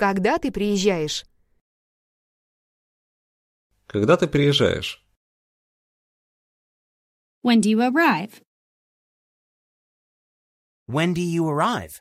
Когда ты приезжаешь? Когда ты приезжаешь? When do you arrive? When do you arrive?